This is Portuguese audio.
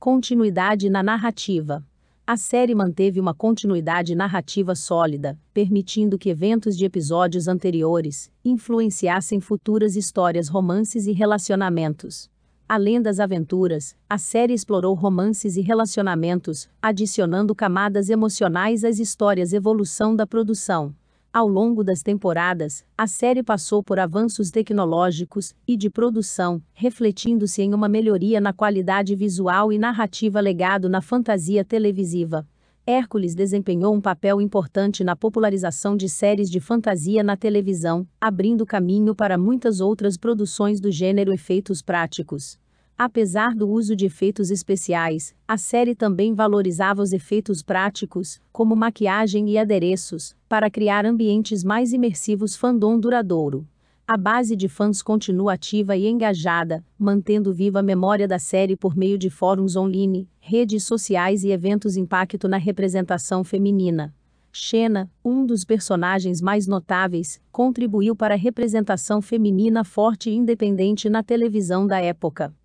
Continuidade na narrativa. A série manteve uma continuidade narrativa sólida, permitindo que eventos de episódios anteriores influenciassem futuras histórias, romances e relacionamentos. Além das aventuras, a série explorou romances e relacionamentos, adicionando camadas emocionais às histórias evolução da produção. Ao longo das temporadas, a série passou por avanços tecnológicos e de produção, refletindo-se em uma melhoria na qualidade visual e narrativa legado na fantasia televisiva. Hércules desempenhou um papel importante na popularização de séries de fantasia na televisão, abrindo caminho para muitas outras produções do gênero efeitos práticos. Apesar do uso de efeitos especiais, a série também valorizava os efeitos práticos, como maquiagem e adereços, para criar ambientes mais imersivos fandom duradouro. A base de fãs continua ativa e engajada, mantendo viva a memória da série por meio de fóruns online, redes sociais e eventos impacto na representação feminina. Xena, um dos personagens mais notáveis, contribuiu para a representação feminina forte e independente na televisão da época.